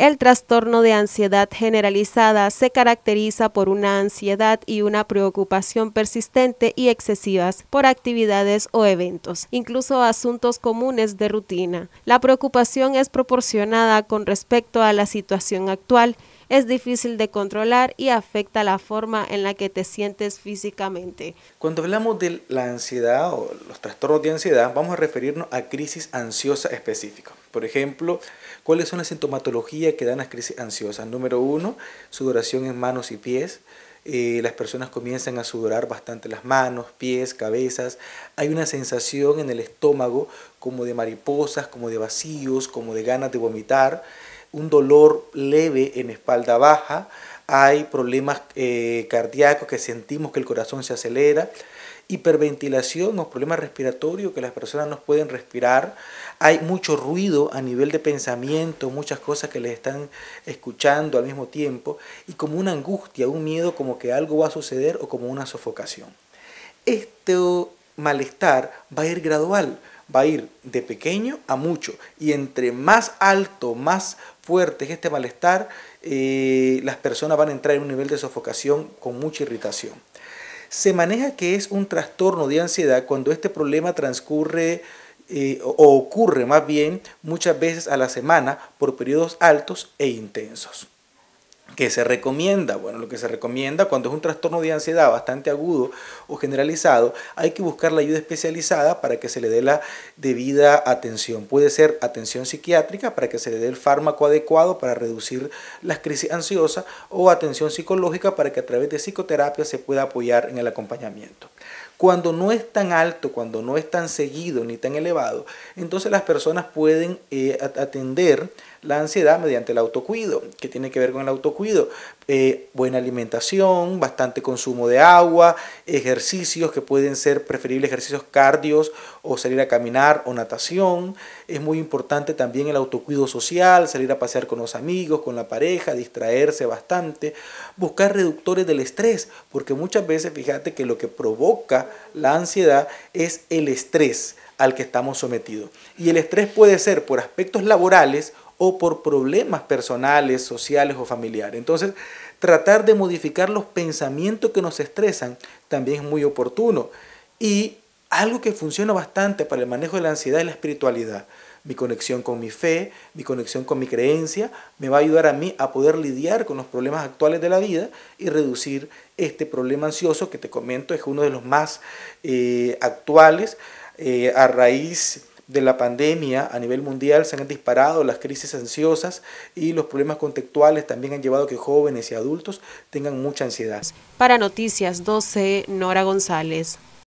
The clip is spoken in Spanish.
El trastorno de ansiedad generalizada se caracteriza por una ansiedad y una preocupación persistente y excesivas por actividades o eventos, incluso asuntos comunes de rutina. La preocupación es proporcionada con respecto a la situación actual es difícil de controlar y afecta la forma en la que te sientes físicamente. Cuando hablamos de la ansiedad o los trastornos de ansiedad, vamos a referirnos a crisis ansiosa específica. Por ejemplo, ¿cuáles son las sintomatologías que dan las crisis ansiosas? Número uno, sudoración en manos y pies. Eh, las personas comienzan a sudorar bastante las manos, pies, cabezas. Hay una sensación en el estómago como de mariposas, como de vacíos, como de ganas de vomitar. Un dolor leve en espalda baja. Hay problemas eh, cardíacos que sentimos que el corazón se acelera hiperventilación o problemas respiratorios que las personas no pueden respirar. Hay mucho ruido a nivel de pensamiento, muchas cosas que les están escuchando al mismo tiempo y como una angustia, un miedo como que algo va a suceder o como una sofocación. Este malestar va a ir gradual, va a ir de pequeño a mucho y entre más alto, más fuerte es este malestar, eh, las personas van a entrar en un nivel de sofocación con mucha irritación. Se maneja que es un trastorno de ansiedad cuando este problema transcurre eh, o ocurre más bien muchas veces a la semana por periodos altos e intensos. ¿Qué se recomienda? Bueno, lo que se recomienda cuando es un trastorno de ansiedad bastante agudo o generalizado, hay que buscar la ayuda especializada para que se le dé la debida atención. Puede ser atención psiquiátrica para que se le dé el fármaco adecuado para reducir las crisis ansiosas o atención psicológica para que a través de psicoterapia se pueda apoyar en el acompañamiento. Cuando no es tan alto, cuando no es tan seguido ni tan elevado, entonces las personas pueden eh, atender la ansiedad mediante el autocuido. que tiene que ver con el autocuido? Eh, buena alimentación, bastante consumo de agua, ejercicios que pueden ser preferibles ejercicios cardios o salir a caminar o natación. Es muy importante también el autocuido social, salir a pasear con los amigos, con la pareja, distraerse bastante, buscar reductores del estrés, porque muchas veces fíjate que lo que provoca la ansiedad es el estrés al que estamos sometidos. Y el estrés puede ser por aspectos laborales o por problemas personales, sociales o familiares. Entonces, tratar de modificar los pensamientos que nos estresan también es muy oportuno. Y algo que funciona bastante para el manejo de la ansiedad es la espiritualidad. Mi conexión con mi fe, mi conexión con mi creencia, me va a ayudar a mí a poder lidiar con los problemas actuales de la vida y reducir este problema ansioso que te comento es uno de los más eh, actuales eh, a raíz de la pandemia a nivel mundial se han disparado las crisis ansiosas y los problemas contextuales también han llevado a que jóvenes y adultos tengan mucha ansiedad. Para Noticias 12, Nora González.